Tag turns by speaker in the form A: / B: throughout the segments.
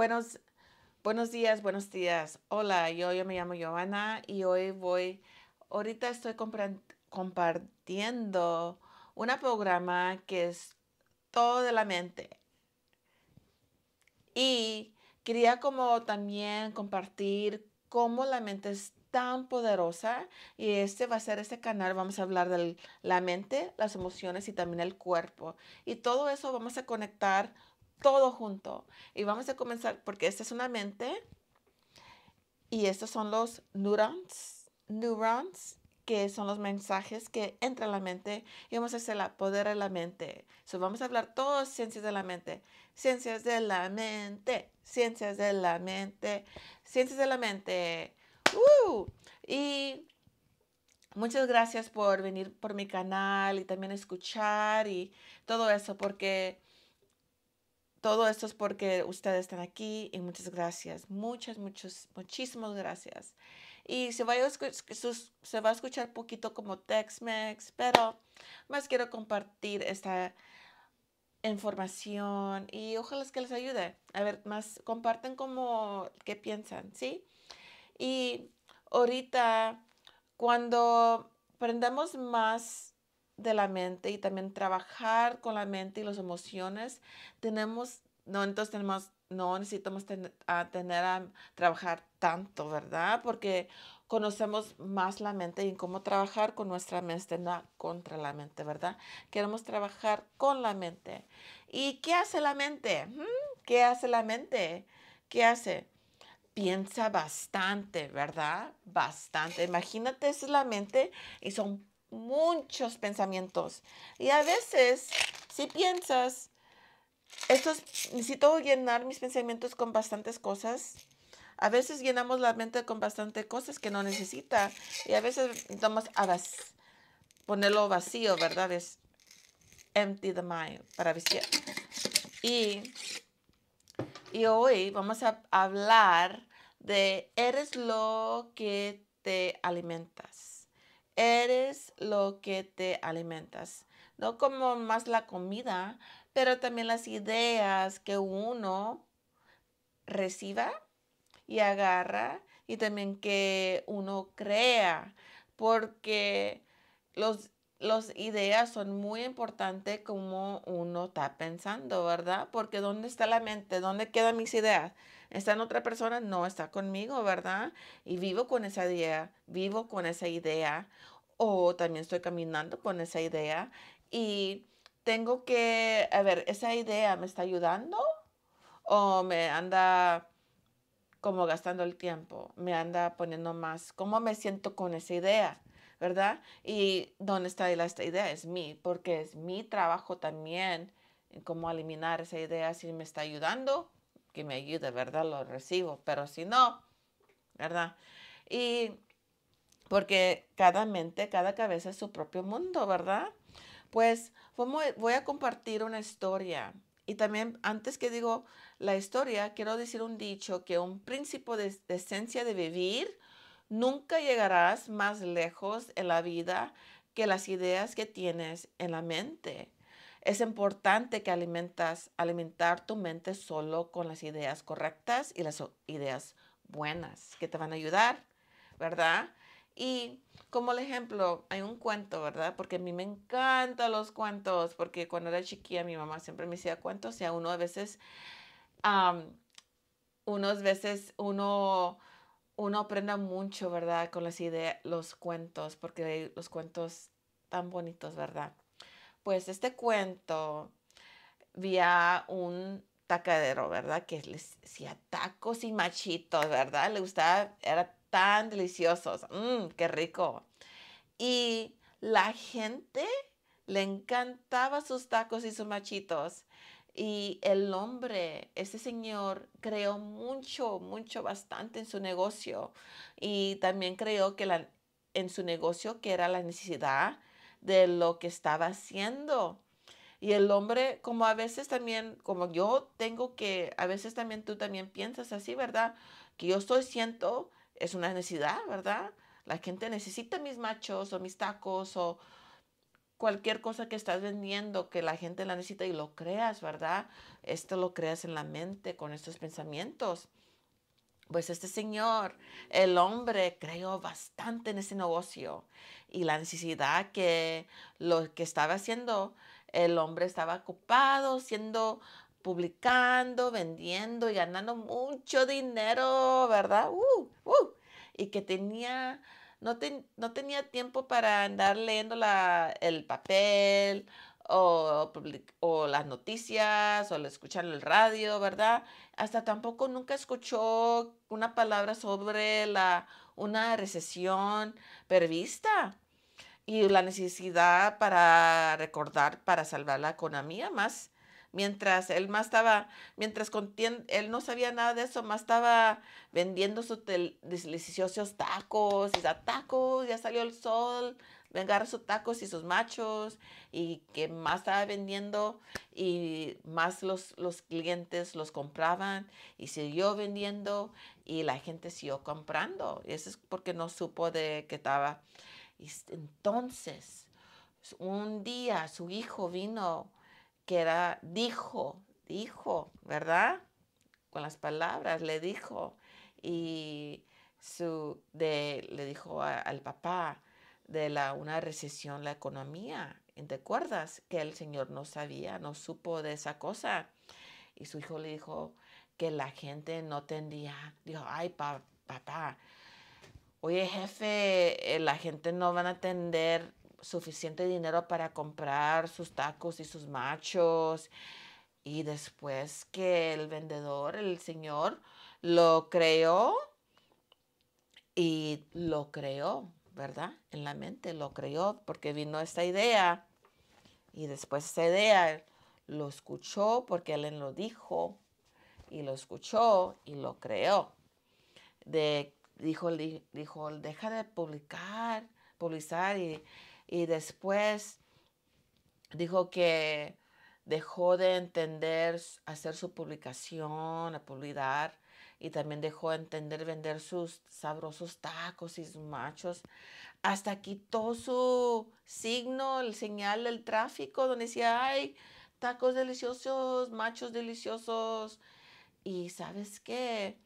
A: Buenos, buenos días, buenos días. Hola, yo, yo me llamo Giovanna y hoy voy, ahorita estoy compartiendo un programa que es todo de la mente. Y quería como también compartir cómo la mente es tan poderosa y este va a ser este canal, vamos a hablar de la mente, las emociones y también el cuerpo. Y todo eso vamos a conectar todo junto. Y vamos a comenzar porque esta es una mente y estos son los neurons, neurons que son los mensajes que entran a la mente y vamos a hacer la poder de la mente. So, vamos a hablar todas ciencias de la mente. Ciencias de la mente, ciencias de la mente, ciencias de la mente. ¡Uh! Y muchas gracias por venir por mi canal y también escuchar y todo eso porque todo esto es porque ustedes están aquí y muchas gracias, muchas, muchas, muchísimas gracias. Y se va a, escuchar poquito como Tex-Mex, pero más quiero compartir esta información y ojalá que les ayude. A ver, más comparten como qué piensan, ¿sí? Y ahorita, cuando aprendamos más de la mente y también trabajar con la mente y las emociones, tenemos, no, entonces tenemos, no necesitamos a tener a trabajar tanto, ¿verdad? Porque conocemos más la mente y cómo trabajar con nuestra mente, no contra la mente, ¿verdad? Queremos trabajar con la mente. ¿Y qué hace la mente? Mm, ¿Qué hace la mente? ¿Qué hace? Piensa bastante, ¿verdad? Bastante. Imagínate, es la mente y son muchos pensamientos. Y a veces, si piensas, estos, necesito llenar mis pensamientos con bastantes cosas. A veces llenamos la mente con bastantes cosas que no necesita. Y a veces vamos a ponerlo vacío, ¿verdad? Es empty the mind, para vestir. Y, y hoy vamos a hablar de eres lo que te alimentas. Eres lo que te alimentas. No como más la comida, pero también las ideas que uno reciba y agarra y también que uno crea. Porque los las ideas son muy importantes como uno está pensando, ¿verdad? Porque ¿dónde está la mente? ¿Dónde quedan mis ideas? ¿Está en otra persona? No, está conmigo, ¿verdad? Y vivo con esa idea, vivo con esa idea, o también estoy caminando con esa idea y tengo que, a ver, ¿esa idea me está ayudando o me anda como gastando el tiempo? ¿Me anda poniendo más? ¿Cómo me siento con esa idea? ¿verdad? Y dónde está esta idea, es mí, porque es mi trabajo también en cómo eliminar esa idea, si me está ayudando, que me ayude, ¿verdad? Lo recibo, pero si no, ¿verdad? Y porque cada mente, cada cabeza es su propio mundo, ¿verdad? Pues voy a compartir una historia. Y también, antes que digo la historia, quiero decir un dicho que un principio de, de esencia de vivir Nunca llegarás más lejos en la vida que las ideas que tienes en la mente. Es importante que alimentas, alimentar tu mente solo con las ideas correctas y las ideas buenas que te van a ayudar, ¿verdad? Y como el ejemplo, hay un cuento, ¿verdad? Porque a mí me encantan los cuentos, porque cuando era chiquilla mi mamá siempre me hacía cuentos y a uno a veces, unos veces uno uno aprenda mucho, ¿verdad? Con las ideas, los cuentos, porque hay los cuentos tan bonitos, ¿verdad? Pues este cuento vía un tacadero, ¿verdad? Que les hacía tacos y machitos, ¿verdad? Le gustaba, era tan deliciosos. Mmm, qué rico. Y la gente le encantaba sus tacos y sus machitos. Y el hombre, este señor, creó mucho, mucho, bastante en su negocio. Y también creó que la, en su negocio que era la necesidad de lo que estaba haciendo. Y el hombre, como a veces también, como yo tengo que, a veces también tú también piensas así, ¿verdad? Que yo estoy siento, es una necesidad, ¿verdad? La gente necesita mis machos o mis tacos o cualquier cosa que estás vendiendo que la gente la necesita y lo creas, ¿verdad? Esto lo creas en la mente con estos pensamientos. Pues este señor, el hombre, creó bastante en ese negocio y la necesidad que lo que estaba haciendo, el hombre estaba ocupado siendo publicando, vendiendo y ganando mucho dinero, ¿verdad? Uh, uh, y que tenía no, tenía tiempo para andar leyendo la, el papel o, las noticias o escuchar el radio, ¿verdad? Hasta tampoco nunca escuchó una palabra sobre la, una recesión prevista y la necesidad para recordar, para salvar la economía más mientras él más estaba, mientras él no sabía nada de eso, más estaba vendiendo sus deliciosos tacos, y tacos, ya salió el sol, vengar sus tacos y sus machos, y que más estaba vendiendo y más los, clientes los compraban y siguió vendiendo y la gente siguió comprando. Y eso es porque no supo de qué estaba. entonces, un día su hijo vino que era, dijo, dijo, ¿verdad? Con las palabras, le dijo. Y su, de, le dijo al papá de la, una recesión la economía. ¿Te acuerdas? Que el Señor no sabía, no supo de esa cosa. Y su hijo le dijo que la gente no tendría. Dijo, ay, papá, oye jefe, eh, la gente no van a atender suficiente dinero para comprar sus tacos y sus machos. Y después que el vendedor, el señor, lo creó y lo creó, ¿verdad? En la mente lo creó porque vino esta idea y después esa idea lo escuchó porque él lo dijo y lo escuchó y lo creó. De, dijo, dijo, deja de publicar, publicar y y después dijo que dejó de entender hacer su publicación, la publicar, y también dejó de entender vender sus sabrosos tacos y sus machos. Hasta quitó su signo, el señal del tráfico, donde decía, ay, tacos deliciosos, machos deliciosos. Y sabes qué?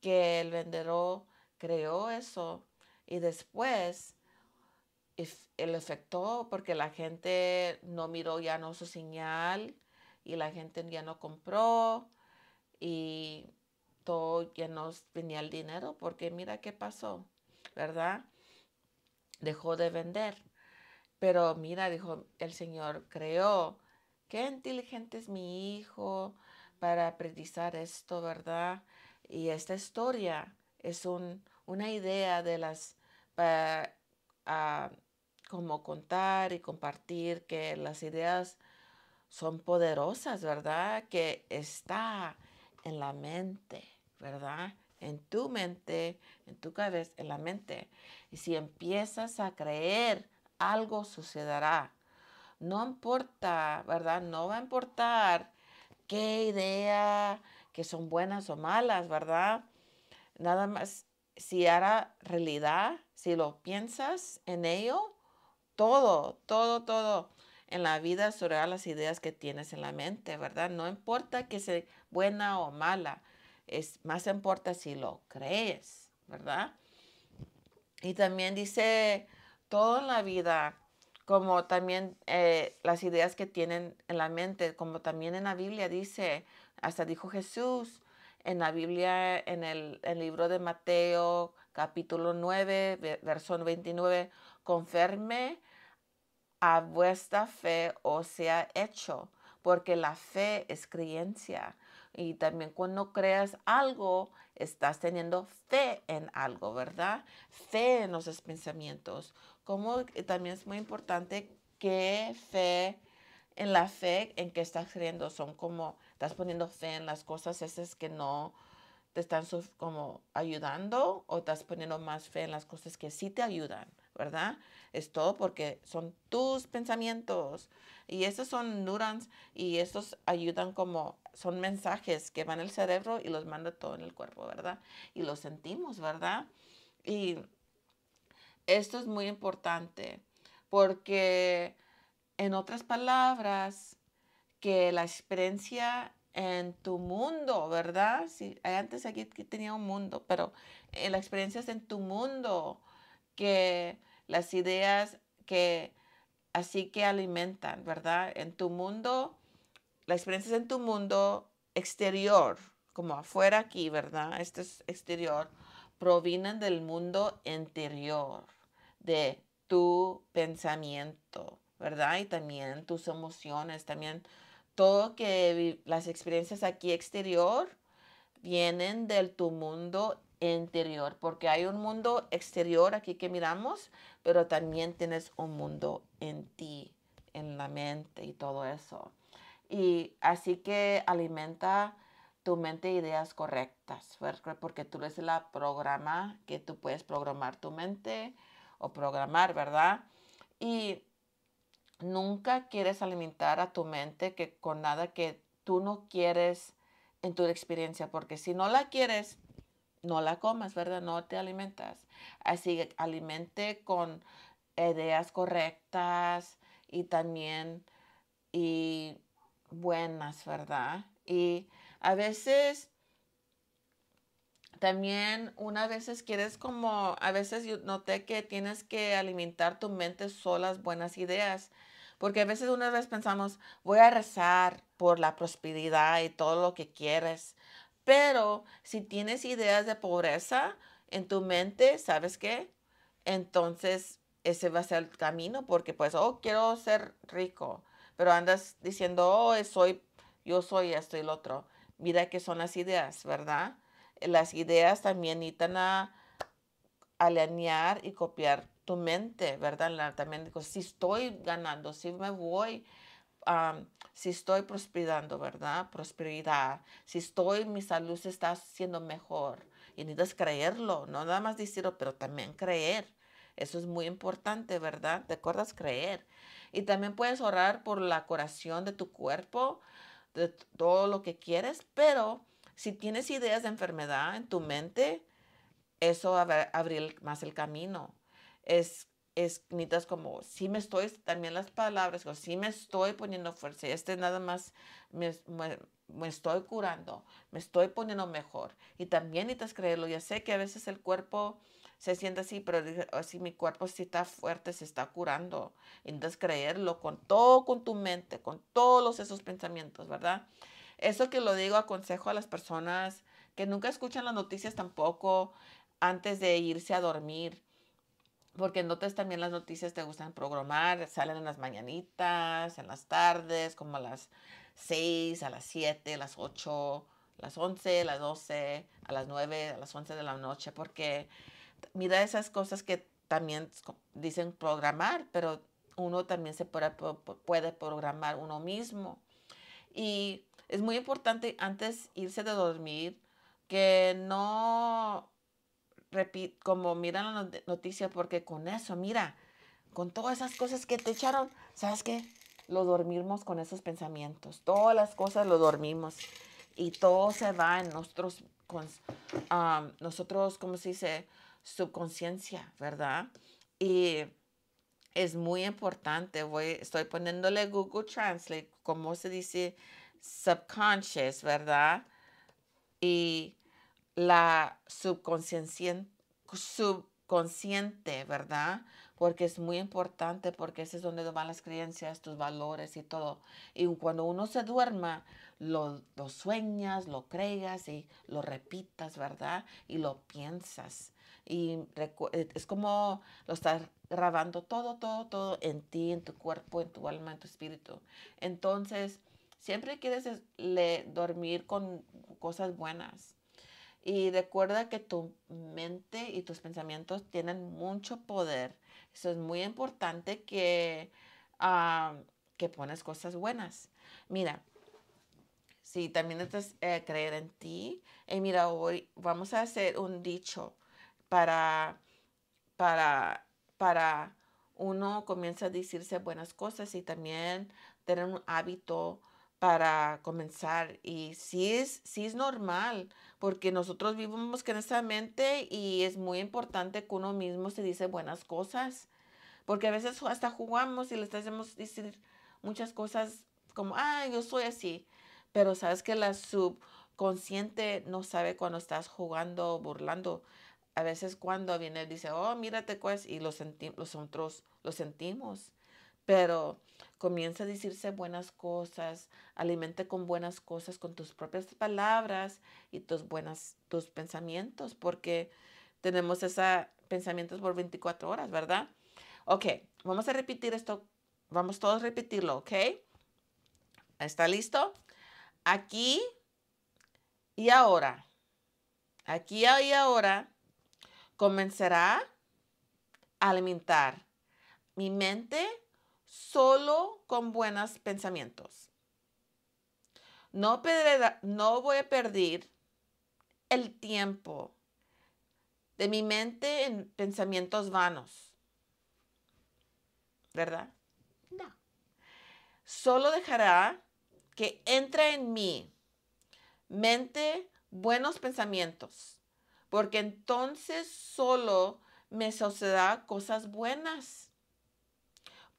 A: Que el vendedor creó eso. Y después el efecto porque la gente no miró ya no su señal y la gente ya no compró y todo ya no tenía el dinero porque mira qué pasó, ¿verdad? Dejó de vender. Pero mira, dijo el Señor, creó, qué inteligente es mi hijo para aprendizar esto, ¿verdad? Y esta historia es un, una idea de las... Para, ah, como contar y compartir que las ideas son poderosas, ¿verdad? Que está en la mente, ¿verdad? En tu mente, en tu cabeza, en la mente. Y si empiezas a creer, algo sucederá. No importa, ¿verdad? No va a importar qué idea, que son buenas o malas, ¿verdad? Nada más, si hará realidad, si lo piensas en ello, todo, todo, todo. En la vida sobre las ideas que tienes en la mente, ¿verdad? No importa que sea buena o mala, es más importa si lo crees, ¿verdad? Y también dice, todo en la vida, como también eh, las ideas que tienen en la mente, como también en la Biblia dice, hasta dijo Jesús, en la Biblia, en el, libro de Mateo, capítulo 9, verso 29, Confirme a vuestra fe o sea hecho, porque la fe es creencia. Y también cuando creas algo, estás teniendo fe en algo, ¿verdad? Fe en los pensamientos. Como también es muy importante que fe en la fe en que estás creyendo son como estás poniendo fe en las cosas esas que no te están como ayudando o estás poniendo más fe en las cosas que sí te ayudan. ¿verdad? Es todo porque son tus pensamientos y esos son neurons y estos ayudan como son mensajes que van al cerebro y los manda todo en el cuerpo, ¿verdad? Y los sentimos, ¿verdad? Y esto es muy importante porque en otras palabras, que la experiencia en tu mundo, ¿verdad? Sí, antes aquí, tenía un mundo, pero eh, la experiencia es en tu mundo que las ideas que así que alimentan, ¿verdad? En tu mundo, las experiencias en tu mundo exterior, como afuera aquí, ¿verdad? Esto es exterior, provienen del mundo interior, de tu pensamiento, ¿verdad? Y también tus emociones, también todo que las experiencias aquí exterior vienen del tu mundo interior, porque hay un mundo exterior aquí que miramos pero también tienes un mundo en ti, en la mente y todo eso. Y así que alimenta tu mente ideas correctas, porque tú eres la programa que tú puedes programar tu mente o programar, ¿verdad? Y nunca quieres alimentar a tu mente que con nada que tú no quieres en tu experiencia, porque si no la quieres, no la comas, ¿verdad? No te alimentas. Así que alimente con ideas correctas y también y buenas, ¿verdad? Y a veces también una veces quieres como, a veces yo noté que tienes que alimentar tu mente solas buenas ideas, porque a veces una vez pensamos, voy a rezar por la prosperidad y todo lo que quieres pero si tienes ideas de pobreza en tu mente, ¿sabes qué? Entonces ese va a ser el camino porque pues, oh, quiero ser rico, pero andas diciendo, oh, soy, yo soy esto y lo otro. Mira que son las ideas, ¿verdad? Las ideas también necesitan a alinear y copiar tu mente, ¿verdad? también digo, si estoy ganando, si me voy si estoy prosperando, ¿verdad? Prosperidad. Si estoy, mi salud se está haciendo mejor. Y necesitas creerlo, no nada más decirlo, pero también creer. Eso es muy importante, ¿verdad? Te acuerdas creer. Y también puedes orar por la curación de tu cuerpo, de todo lo que quieres, pero si tienes ideas de enfermedad en tu mente, eso abre, abrir más el camino. Es es, necesitas como, si me estoy, también las palabras, o si me estoy poniendo fuerza, este nada más me, estoy curando, me estoy poniendo mejor. Y también necesitas creerlo. Ya sé que a veces el cuerpo se siente así, pero si mi cuerpo sí está fuerte, se está curando. necesitas creerlo con todo, con tu mente, con todos esos pensamientos, ¿verdad? Eso que lo digo, aconsejo a las personas que nunca escuchan las noticias tampoco antes de irse a dormir porque en también las noticias te gustan programar, salen en las mañanitas, en las tardes, como a las 6, a las 7, a las 8, a las 11, a las 12, a las 9, a las 11 de la noche, porque mira esas cosas que también dicen programar, pero uno también se puede, puede programar uno mismo. Y es muy importante antes irse de dormir que no repito, como miran la noticia, porque con eso, mira, con todas esas cosas que te echaron, ¿sabes qué? Lo dormimos con esos pensamientos. Todas las cosas lo dormimos. Y todo se va en nuestros, con, nosotros, ¿cómo se dice? Subconsciencia, ¿verdad? Y es muy importante. Voy, estoy poniéndole Google Translate, ¿cómo se dice, subconscious, ¿verdad? Y la subconsciente, subconsciente, ¿verdad? Porque es muy importante, porque ese es donde van las creencias, tus valores y todo. Y cuando uno se duerma, lo, sueñas, lo creas y lo repitas, ¿verdad? Y lo piensas. Y eh, es como lo estás grabando todo, todo, todo en ti, en tu cuerpo, en tu alma, en tu espíritu. Entonces, siempre quieres dormir con cosas buenas y recuerda que tu mente y tus pensamientos tienen mucho poder. Eso es muy importante que, ah, que pones cosas buenas. Mira, si también estás eh, creer en ti, y eh, mira, hoy vamos a hacer un dicho para, para, para uno comienza a decirse buenas cosas y también tener un hábito para comenzar. Y es, si es normal porque nosotros vivimos con esa mente y es muy importante que uno mismo se dice buenas cosas, porque a veces hasta jugamos y les hacemos decir muchas cosas como, ah, yo soy así, pero sabes que la subconsciente no sabe cuando estás jugando, o burlando. A veces cuando viene dice, oh, mírate, pues, y nosotros lo sentimos, pero Comienza a decirse buenas cosas, alimente con buenas cosas, con tus propias palabras y tus buenas, tus pensamientos, porque tenemos esos pensamientos por 24 horas, ¿verdad? Ok, vamos a repetir esto, vamos todos a repetirlo, ¿ok? ¿Está listo? Aquí y ahora, aquí y ahora, comenzará a alimentar mi mente, solo con buenos pensamientos. No, no voy a perder el tiempo de mi mente en pensamientos vanos. ¿Verdad? No. Solo dejará que entre en mí mente buenos pensamientos, porque entonces solo me sucederá cosas buenas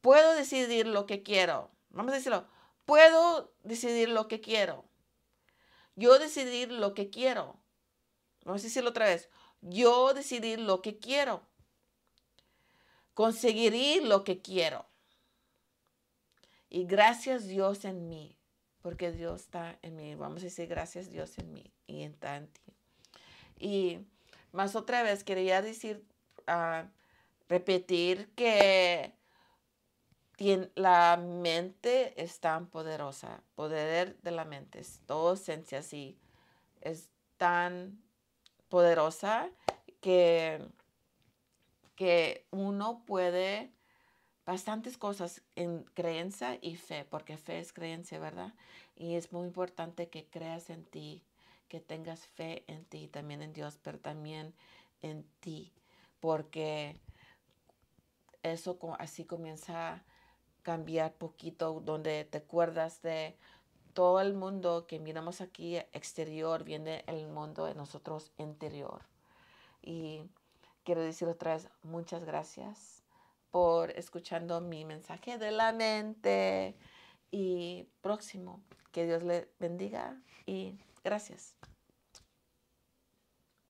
A: puedo decidir lo que quiero. Vamos a decirlo, puedo decidir lo que quiero. Yo decidir lo que quiero. Vamos a decirlo otra vez. Yo decidir lo que quiero. Conseguiré lo que quiero. Y gracias Dios en mí, porque Dios está en mí. Vamos a decir gracias Dios en mí y en tanti. Y más otra vez quería decir, ah, repetir que la mente es tan poderosa, poder de la mente, es todo esencia así, es tan poderosa que, que uno puede bastantes cosas en creencia y fe, porque fe es creencia, ¿verdad? Y es muy importante que creas en ti, que tengas fe en ti, también en Dios, pero también en ti, porque eso así comienza cambiar poquito, donde te acuerdas de todo el mundo que miramos aquí exterior, viene el mundo de nosotros interior. Y quiero decir otra vez, muchas gracias por escuchando mi mensaje de la mente. Y próximo, que Dios le bendiga y gracias.